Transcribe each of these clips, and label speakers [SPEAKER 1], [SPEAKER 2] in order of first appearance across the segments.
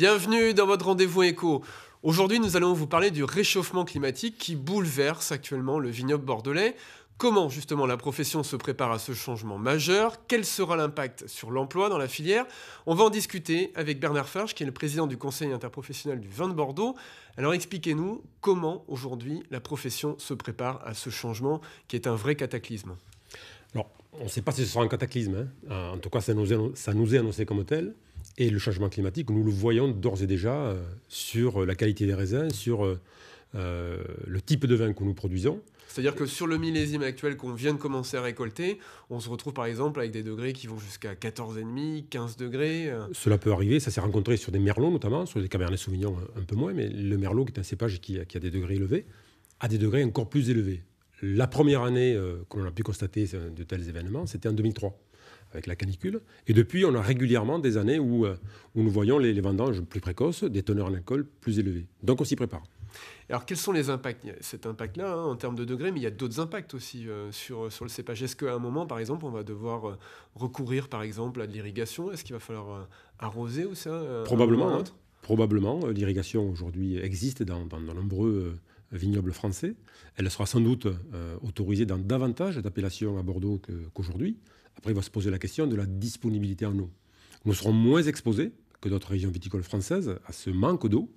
[SPEAKER 1] Bienvenue dans votre rendez-vous éco. Aujourd'hui, nous allons vous parler du réchauffement climatique qui bouleverse actuellement le vignoble bordelais. Comment justement la profession se prépare à ce changement majeur Quel sera l'impact sur l'emploi dans la filière On va en discuter avec Bernard Farge, qui est le président du conseil interprofessionnel du vin de Bordeaux. Alors expliquez-nous comment aujourd'hui la profession se prépare à ce changement qui est un vrai cataclysme.
[SPEAKER 2] Alors, on ne sait pas si ce sera un cataclysme. Hein. En tout cas, ça nous ça nous est annoncé comme tel. Et le changement climatique, nous le voyons d'ores et déjà euh, sur euh, la qualité des raisins, sur euh, le type de vin que nous produisons.
[SPEAKER 1] C'est-à-dire que sur le millésime actuel qu'on vient de commencer à récolter, on se retrouve par exemple avec des degrés qui vont jusqu'à 14,5, 15 degrés.
[SPEAKER 2] Cela peut arriver, ça s'est rencontré sur des merlots notamment, sur des cabernets sauvignons un peu moins, mais le merlot qui est un cépage qui, a des degrés élevés, a des degrés encore plus élevés. La première année que qu'on a pu constater de tels événements, c'était en 2003 avec la canicule. Et depuis, on a régulièrement des années où, euh, où nous voyons les, vendanges plus précoces, des teneurs en alcool plus élevées. Donc on s'y prépare. Alors quels sont les impacts Cet impact-là, hein, en termes de degrés, mais il y a
[SPEAKER 1] d'autres impacts aussi euh, sur, sur le cépage. Est-ce qu'à un moment, par exemple, on va devoir euh, recourir, par exemple, à de l'irrigation Est-ce qu'il va falloir arroser hein, ou ça hein. Probablement.
[SPEAKER 2] probablement. L'irrigation aujourd'hui existe dans, dans, nombreux vignobles français. Elle sera sans doute autorisée dans davantage d'appellations à Bordeaux qu'aujourd'hui. Après, il va se poser la question de la disponibilité en eau. Nous serons moins exposés que d'autres régions viticoles françaises à ce manque d'eau,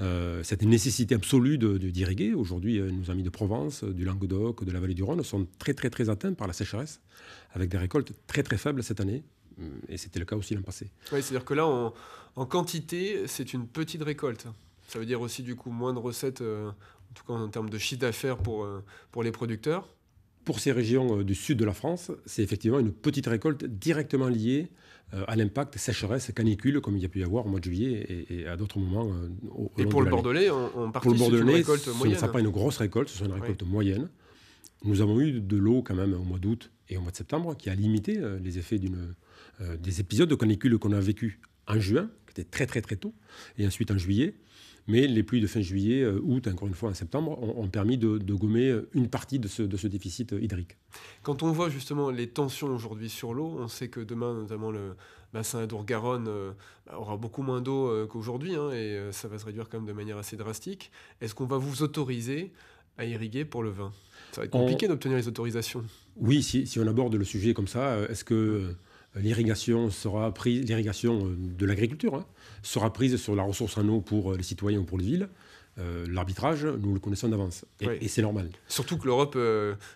[SPEAKER 2] euh, cette nécessité absolue d'irriguer. De, Aujourd'hui, euh, nos amis de Provence, du Languedoc, de la vallée du Rhône sont très très très atteints par la sécheresse, avec des récoltes très très faibles cette année, et c'était le cas aussi l'an passé.
[SPEAKER 1] Oui, c'est-à-dire que là, en, quantité, c'est une petite récolte. Ça veut dire aussi du coup moins de recettes, euh, en tout cas en termes de chiffre d'affaires pour, pour les
[SPEAKER 2] producteurs. Pour ces régions euh, du sud de la France, c'est effectivement une petite récolte directement liée euh, à l'impact sécheresse, canicule, comme il y a pu y avoir au mois de juillet et, à d'autres moments. Euh, et pour le, Bordelais, on, on pour le Bordelais, une récolte moyenne. Ce n'est hein. pas une grosse récolte, ce sera une récolte moyenne. Nous avons eu de l'eau quand même au mois d'août et au mois de septembre qui a limité les effets des épisodes de canicule qu'on a vécu en juin, qui était très très très tôt, et ensuite en juillet. Mais les pluies de fin juillet, euh, août, encore une fois en septembre, ont, permis de, gommer euh, une partie de ce, déficit euh, hydrique.
[SPEAKER 1] Quand on voit justement les tensions aujourd'hui sur l'eau, on sait que demain, notamment le bassin Adour-Garonne bah, aura beaucoup moins d'eau qu'aujourd'hui, hein, et ça va se réduire quand même de manière assez drastique. Est-ce qu'on va vous autoriser à irriguer pour le vin Ça va être compliqué d'obtenir les autorisations.
[SPEAKER 2] Oui, si, si, on aborde le sujet comme ça, est-ce que l'irrigation sera prise, l'irrigation euh, de l'agriculture hein, sera prise sur la ressource en eau pour euh, les citoyens ou pour les villes. Euh, l'arbitrage, nous le connaissons d'avance. Et, c'est normal.
[SPEAKER 1] Surtout que l'Europe,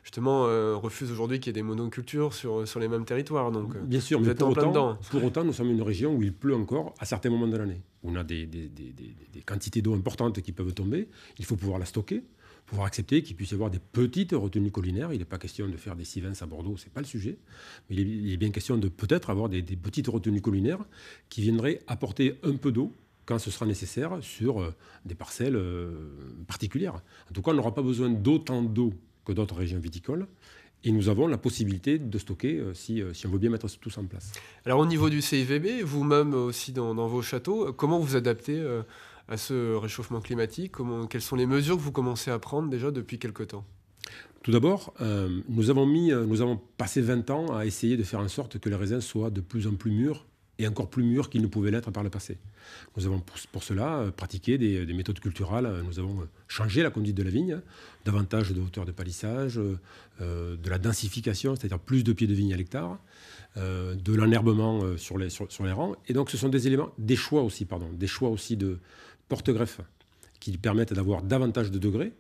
[SPEAKER 1] justement, refuse aujourd'hui qu'il y ait des monocultures sur, sur les mêmes territoires. Donc, Bien sûr, mais pour autant,
[SPEAKER 2] nous sommes une région où il pleut encore à certains moments de l'année. On a des, des quantités d'eau importantes qui peuvent tomber. Il faut pouvoir la stocker pouvoir accepter qu'il puisse y avoir des petites retenues collinaires. Il n'est pas question de faire des vins à Bordeaux, ce n'est pas le sujet. Mais il est bien question de peut-être avoir des, petites retenues collinaires qui viendraient apporter un peu d'eau quand ce sera nécessaire sur euh, des parcelles euh, particulières. En tout cas, on n'aura pas besoin d'autant d'eau que d'autres régions viticoles. Et nous avons la possibilité de stocker euh, si, on veut bien mettre tout ça en place.
[SPEAKER 1] Alors au niveau du CIVB, vous-même aussi dans, vos châteaux, comment vous adaptez à ce réchauffement climatique Comment, Quelles sont les mesures que vous commencez à prendre déjà depuis quelque temps
[SPEAKER 2] tout d'abord, euh, nous, avons mis, euh, nous avons passé 20 ans à essayer de faire en sorte que les raisins soient de plus en plus mûrs et encore plus mûrs qu'ils ne pouvaient l'être par le passé. Nous avons pour, cela euh, pratiqué des, méthodes culturales. Nous avons changé la conduite de la vigne, davantage de hauteur de palissage, de la densification, c'est-à-dire plus de pieds de vigne à l'hectare, de l'enherbement sur les, sur, les rangs. Et donc, ce sont des éléments, des choix aussi, pardon, des choix aussi de, porte-greffe qui permettent d'avoir davantage de degrés.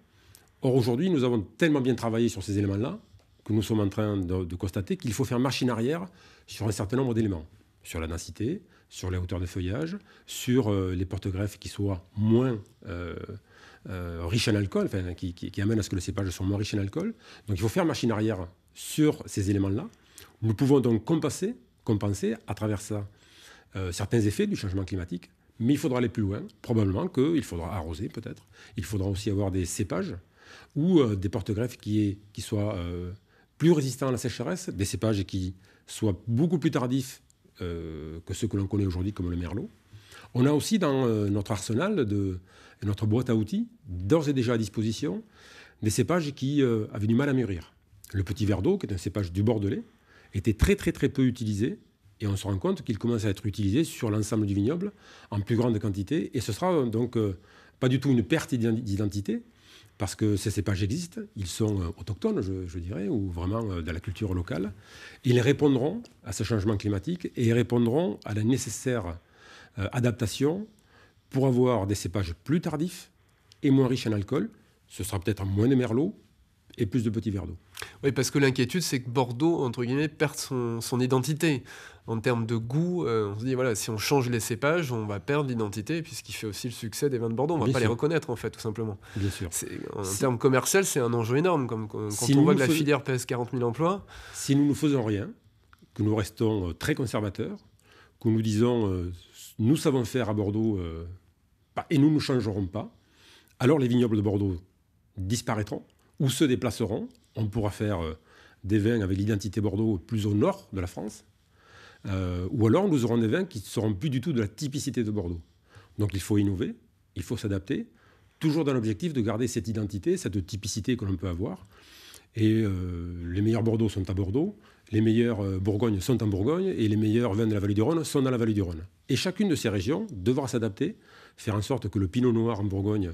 [SPEAKER 2] Or, aujourd'hui, nous avons tellement bien travaillé sur ces éléments-là que nous sommes en train de, constater qu'il faut faire machine arrière sur un certain nombre d'éléments. Sur la densité, sur la hauteur de feuillage, sur euh, les porte-greffes qui soient moins euh, euh, riches en alcool, qui, amènent à ce que le cépage soit moins riche en alcool. Donc, il faut faire machine arrière sur ces éléments-là. Nous pouvons donc compenser, compenser à travers ça certains effets du changement climatique, mais il faudra aller plus loin. Probablement qu'il faudra arroser, peut-être. Il faudra aussi avoir des cépages ou euh, des porte-greffes qui, soient euh, plus résistants à la sécheresse, des cépages qui soient beaucoup plus tardifs euh, que ceux que l'on connaît aujourd'hui, comme le merlot. On a aussi dans notre arsenal, de, notre boîte à outils, d'ores et déjà à disposition, des cépages qui avaient du mal à mûrir. Le petit verre d'eau, qui est un cépage du Bordelais, était très très très peu utilisé et on se rend compte qu'ils commencent à être utilisés sur l'ensemble du vignoble en plus grande quantité. Et ce sera euh, donc euh, pas du tout une perte d'identité, parce que ces cépages existent, ils sont euh, autochtones, je, dirais, ou vraiment de la culture locale. Ils répondront à ce changement climatique et répondront à la nécessaire adaptation pour avoir des cépages plus tardifs et moins riches en alcool. Ce sera peut-être moins de merlot et plus de petits verres d'eau.
[SPEAKER 1] Oui, parce que l'inquiétude, c'est que Bordeaux, entre guillemets, perde son, identité. En termes de goût, euh, on se dit, voilà, si on change les cépages, on va perdre l'identité, puisqu'il fait aussi le succès des vins de Bordeaux. On ne va pas les reconnaître, en fait, tout simplement.
[SPEAKER 2] Bien sûr. En termes
[SPEAKER 1] commerciaux, c'est un enjeu énorme. Comme, quand on voit que la filière pèse 40 000 emplois.
[SPEAKER 2] Si nous ne faisons rien, que nous restons euh, très conservateurs, que nous disons, euh, nous savons faire à Bordeaux, et nous ne changerons pas, alors les vignobles de Bordeaux disparaîtront ou se déplaceront on pourra faire euh, des vins avec l'identité Bordeaux plus au nord de la France, euh, ou alors nous aurons des vins qui ne seront plus du tout de la typicité de Bordeaux. Donc il faut innover, il faut s'adapter, toujours dans l'objectif de garder cette identité, cette typicité que l'on peut avoir. Et euh, les meilleurs Bordeaux sont à Bordeaux, les meilleurs Bourgognes sont en Bourgogne, et les meilleurs vins de la vallée du Rhône sont dans la vallée du Rhône. Et chacune de ces régions devra s'adapter, faire en sorte que le pinot noir en Bourgogne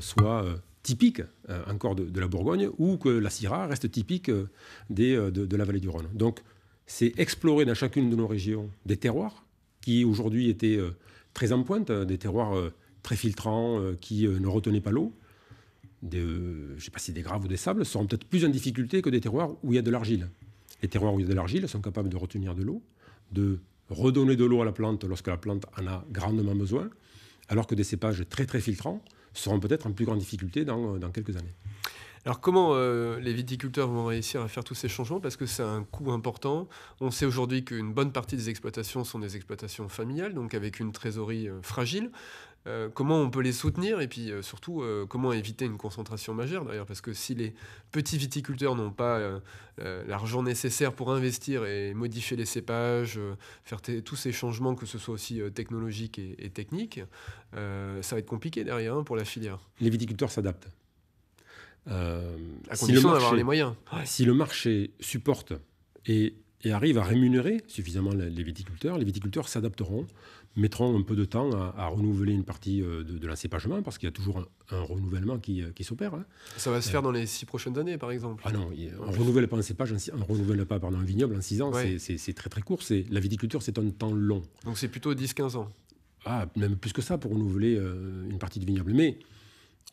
[SPEAKER 2] soit typique euh, encore de, la Bourgogne ou que la Syrah reste typique euh, des, euh, de, la vallée du Rhône. Donc, c'est explorer dans chacune de nos régions des terroirs qui aujourd'hui étaient très en pointe, hein, des terroirs très filtrants qui ne retenaient pas l'eau. je ne sais pas si des graves ou des sables seront peut-être plus en difficulté que des terroirs où il y a de l'argile. Les terroirs où il y a de l'argile sont capables de retenir de l'eau, de redonner de l'eau à la plante lorsque la plante en a grandement besoin, alors que des cépages très très filtrants seront peut-être en plus grande difficulté dans, euh, quelques années.
[SPEAKER 1] Alors comment euh, les viticulteurs vont réussir à faire tous ces changements Parce que c'est un coût important. On sait aujourd'hui qu'une bonne partie des exploitations sont des exploitations familiales, donc avec une trésorerie euh, fragile. Euh, comment on peut les soutenir et puis euh, surtout euh, comment éviter une concentration majeure d'ailleurs parce que si les petits viticulteurs n'ont pas l'argent nécessaire pour investir et modifier les cépages, faire tous ces changements que ce soit aussi technologique et, technique, ça va être compliqué derrière hein, pour la filière.
[SPEAKER 2] Les viticulteurs s'adaptent. à si condition le d'avoir les moyens. Si le marché supporte et arrive à rémunérer suffisamment les viticulteurs, les viticulteurs s'adapteront mettront un peu de temps à, renouveler une partie euh, de, de parce qu'il y a toujours un, renouvellement qui, euh, s'opère. Hein. Ça va se faire euh. dans les six prochaines années, par exemple Ah non, on ne renouvelle pas un cépage, on renouvelle pas un vignoble en six ans, c'est très très court. La viticulture, c'est un temps long. Donc c'est plutôt 10-15 ans ah, même plus que ça pour renouveler une partie du vignoble. Mais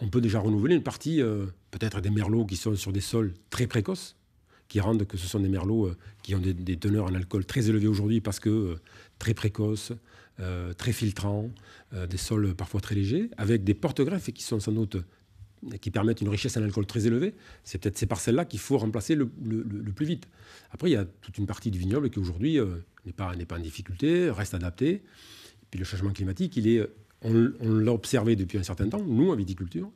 [SPEAKER 2] on peut déjà renouveler une partie, peut-être des merlots qui sont sur des sols très précoces, qui rendent que ce sont des merlots qui ont des, des, teneurs en alcool très élevées aujourd'hui parce que très précoces, euh, très filtrants, euh, des sols parfois très légers, avec des porte-greffes qui sont sans doute qui permettent une richesse en alcool très élevée. C'est peut-être ces parcelles-là qu'il faut remplacer le, plus vite. Après, il y a toute une partie du vignoble qui aujourd'hui euh, n'est pas, pas en difficulté, reste adaptée. puis le changement climatique, il est, on, on l'a observé depuis un certain temps, nous, en viticulture.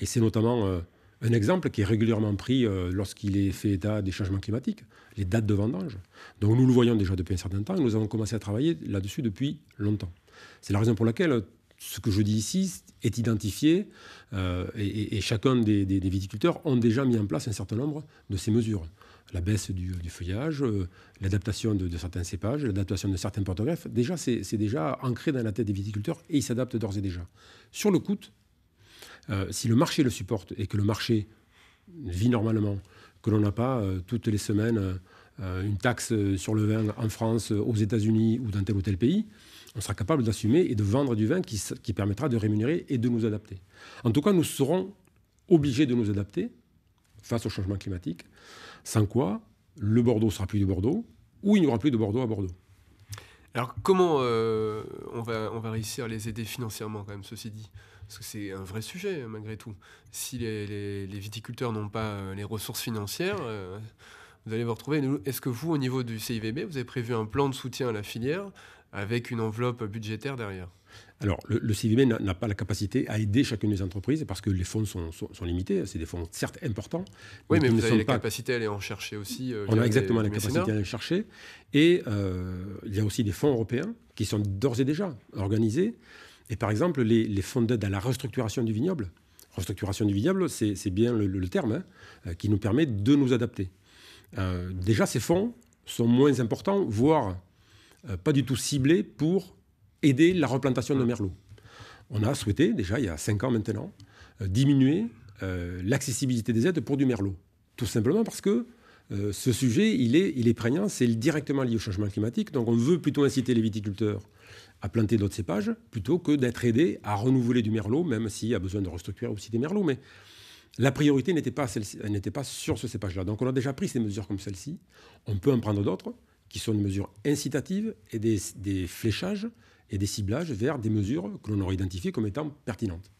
[SPEAKER 2] Et c'est notamment un exemple qui est régulièrement pris euh, lorsqu'il est fait état des changements climatiques, les dates de vendange. Donc nous le voyons déjà depuis un certain temps, et nous avons commencé à travailler là-dessus depuis longtemps. C'est la raison pour laquelle ce que je dis ici est identifié euh, et, chacun des, viticulteurs ont déjà mis en place un certain nombre de ces mesures. La baisse du, feuillage, euh, l'adaptation de, certains cépages, l'adaptation de certains porte déjà c'est déjà ancré dans la tête des viticulteurs et ils s'adaptent d'ores et déjà. Sur le coût, euh, si le marché le supporte et que le marché vit normalement, que l'on n'a pas euh, toutes les semaines euh, une taxe sur le vin en France, aux États-Unis ou dans tel ou tel pays, on sera capable d'assumer et de vendre du vin qui, permettra de rémunérer et de nous adapter. En tout cas, nous serons obligés de nous adapter face au changement climatique, sans quoi le Bordeaux sera plus de Bordeaux ou il n'y aura plus de Bordeaux à Bordeaux.
[SPEAKER 1] Alors comment on, va, on va réussir à les aider financièrement quand même, ceci dit parce que c'est un vrai sujet, malgré tout. Si les, viticulteurs n'ont pas euh, les ressources financières, euh, vous allez vous retrouver. Est-ce que vous, au niveau du CIVB, vous avez prévu un plan de soutien à la filière avec une enveloppe budgétaire derrière
[SPEAKER 2] alors, le, CIVB n'a pas la capacité à aider chacune des entreprises parce que les fonds sont, limités. C'est des fonds certes importants. Oui, mais, vous avez la
[SPEAKER 1] capacité à aller en chercher aussi. Euh, on a exactement la capacité à aller
[SPEAKER 2] chercher. Et il y a aussi des fonds européens qui sont d'ores et déjà organisés. Et par exemple, les, fonds d'aide à la restructuration du vignoble, restructuration du vignoble, c'est bien le, terme, hein, euh, qui nous permet de nous adapter. Euh, déjà, ces fonds sont moins importants, voire euh, pas du tout ciblés pour aider la replantation de mmh. merlot. On a souhaité, déjà il y a 5 ans maintenant, diminuer l'accessibilité des aides pour du merlot. Tout simplement parce que euh, ce sujet, il est, prégnant, c'est directement lié au changement climatique. Donc on veut plutôt inciter les viticulteurs à planter d'autres cépages plutôt que d'être aidés à renouveler du merlot, même s'il y a besoin de restructurer aussi des merlots. Mais la priorité n'était pas, sur ce cépage-là. Donc on a déjà pris ces mesures comme celle-ci. On peut en prendre d'autres qui sont des mesures incitatives et des, des fléchages et des ciblages vers des mesures que l'on aurait identifiées comme étant pertinentes.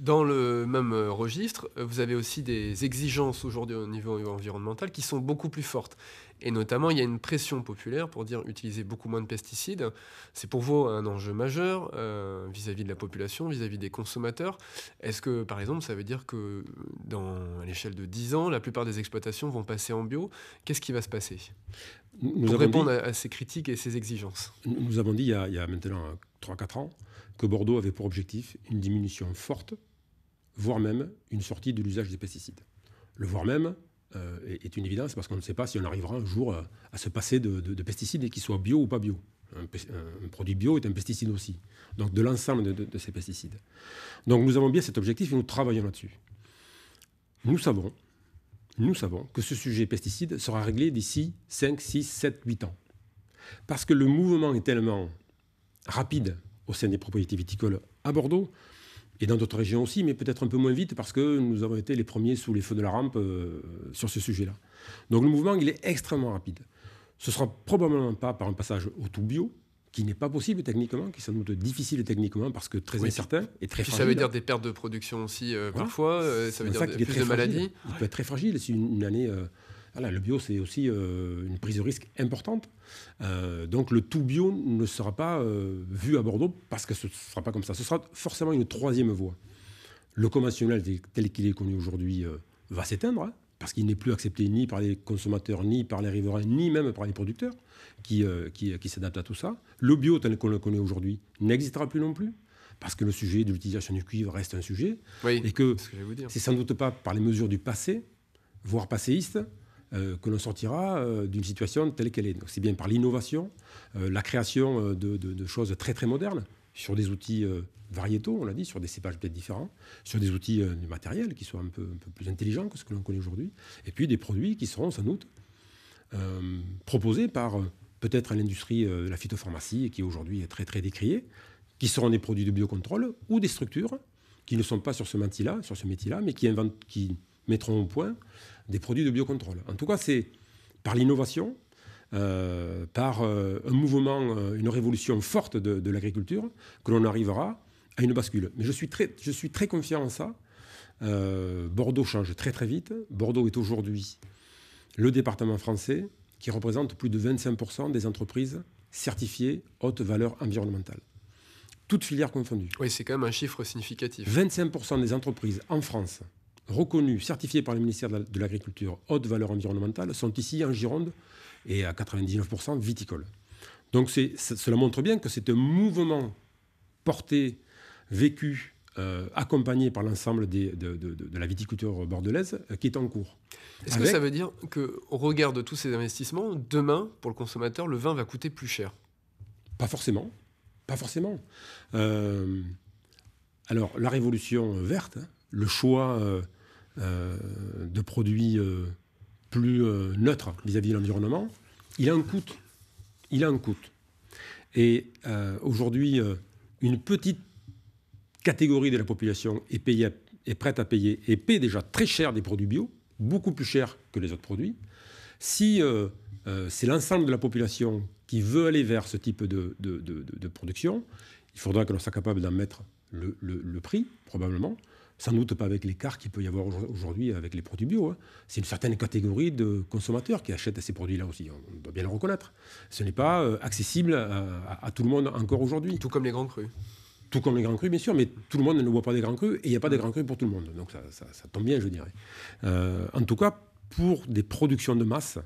[SPEAKER 1] Dans le même euh, registre, euh, vous avez aussi des exigences aujourd'hui au niveau environnemental qui sont beaucoup plus fortes. Et notamment, il y a une pression populaire pour dire utiliser beaucoup moins de pesticides. C'est pour vous un enjeu majeur euh, vis-à-vis de la population, vis-à-vis des consommateurs. Est-ce que, par exemple, ça veut dire que dans, l'échelle de 10 ans, la plupart des exploitations vont passer en bio Qu'est-ce qui va se passer Pour répondre à, ces critiques et
[SPEAKER 2] ces exigences. Nous avons dit il y a, il y a maintenant 3-4 ans que Bordeaux avait pour objectif une diminution forte, voire même une sortie de l'usage des pesticides. Le voire même euh, est, une évidence parce qu'on ne sait pas si on arrivera un jour euh, à, se passer de, pesticides et qu'ils soient bio ou pas bio. Un, produit bio est un pesticide aussi, donc de l'ensemble de, ces pesticides. Donc nous avons bien cet objectif et nous travaillons là-dessus. Nous savons, nous savons que ce sujet pesticides sera réglé d'ici 5, 6, 7, 8 ans. Parce que le mouvement est tellement rapide au sein des propriétés viticoles à Bordeaux et dans d'autres régions aussi, mais peut-être un peu moins vite parce que nous avons été les premiers sous les feux de la rampe euh, sur ce sujet-là. Donc le mouvement, il est extrêmement rapide. Ce sera probablement pas par un passage au tout bio, qui n'est pas possible techniquement, qui est sans doute difficile techniquement parce que très incertain et très fragile. Ça veut dire
[SPEAKER 1] des pertes de production aussi euh, parfois, euh, ça veut dire des plus de maladies. Il peut
[SPEAKER 2] être très fragile si une année le bio, c'est aussi euh, une prise de risque importante. Euh, donc le tout bio ne sera pas euh, vu à Bordeaux parce que ce ne sera pas comme ça. Ce sera forcément une troisième voie. Le conventionnel tel qu'il est connu aujourd'hui va s'éteindre. Hein, parce qu'il n'est plus accepté ni par les consommateurs, ni par les riverains, ni même par les producteurs qui, s'adaptent à tout ça. Le bio tel qu'on le connaît aujourd'hui n'existera plus non plus parce que le sujet de l'utilisation du cuivre reste un sujet, et que c'est sans doute pas par les mesures du passé, voire passéiste, euh, que l'on sortira euh, d'une situation telle qu'elle est. c'est bien par l'innovation, euh, la création de, choses très très modernes sur des outils variétaux, on l'a dit, sur des cépages peut-être différents, sur des outils du matériel qui soient un peu, plus intelligents que ce que l'on connaît aujourd'hui, et puis des produits qui seront sans doute proposés par peut-être l'industrie de la phytopharmacie, qui aujourd'hui est très très décriée, qui seront des produits de biocontrôle ou des structures qui ne sont pas sur ce métier-là, sur ce métier-là, mais qui, inventent, qui mettront au point des produits de biocontrôle. En tout cas, c'est par l'innovation, euh, par euh, un mouvement, euh, une révolution forte de, l'agriculture, que l'on arrivera à une bascule. Mais je suis très, je suis très confiant en ça. Bordeaux change très très vite. Bordeaux est aujourd'hui le département français qui représente plus de 25% des entreprises certifiées haute valeur environnementale. Toutes filières confondues.
[SPEAKER 1] Oui, c'est quand même un chiffre significatif.
[SPEAKER 2] 25% des entreprises en France reconnus, certifiés par le ministère de l'Agriculture, haute valeur environnementale, sont ici en Gironde et à 99% viticoles. Donc cela montre bien que c'est un mouvement porté, vécu, euh, accompagné par l'ensemble de, la viticulture bordelaise euh, qui est en cours. Est-ce que ça veut
[SPEAKER 1] dire qu'au regard de tous ces investissements, demain, pour le consommateur, le vin va coûter plus cher
[SPEAKER 2] Pas forcément. Pas forcément. Euh, alors, la révolution verte, hein, le choix euh, euh, de produits euh, plus neutres vis-à-vis de l'environnement, il a un coût. Il a un coût. Et aujourd'hui, une petite catégorie de la population est, payée, est prête à payer et paie déjà très cher des produits bio, beaucoup plus cher que les autres produits. Si c'est l'ensemble de la population qui veut aller vers ce type de, production, il faudra que l'on soit capable d'en mettre le, prix, probablement sans doute pas avec l'écart qu'il peut y avoir aujourd'hui avec les produits bio. Hein. C'est une certaine catégorie de consommateurs qui achètent ces produits-là aussi. Hein. On doit bien le reconnaître. Ce n'est pas euh, accessible à, tout le monde encore aujourd'hui. Tout comme les grands crus. Tout comme les grands crus, bien sûr, mais tout le monde ne voit pas des grands crus et il n'y a pas des grands crus pour tout le monde. Donc ça, tombe bien, je dirais. Euh, en tout cas, pour des productions de masse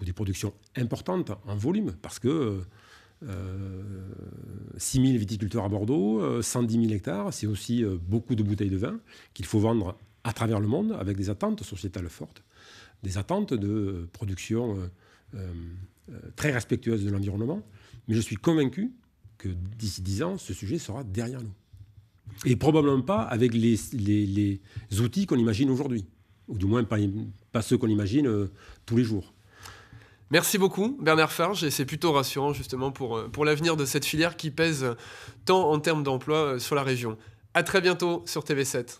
[SPEAKER 2] ou des productions importantes en volume, parce que. Euh, 6 euh, 000 viticulteurs à Bordeaux, 110 euh, 000 hectares, c'est aussi euh, beaucoup de bouteilles de vin qu'il faut vendre à travers le monde avec des attentes sociétales fortes, des attentes de production très respectueuse de l'environnement. Mais je suis convaincu que d'ici 10 ans, ce sujet sera derrière nous. Et probablement pas avec les, outils qu'on imagine aujourd'hui, ou du moins pas, pas ceux qu'on imagine tous les jours.
[SPEAKER 1] Merci beaucoup Bernard Farge et c'est plutôt rassurant justement pour, euh, pour l'avenir de cette filière qui pèse tant en termes d'emploi euh, sur la région. À très bientôt sur TV7.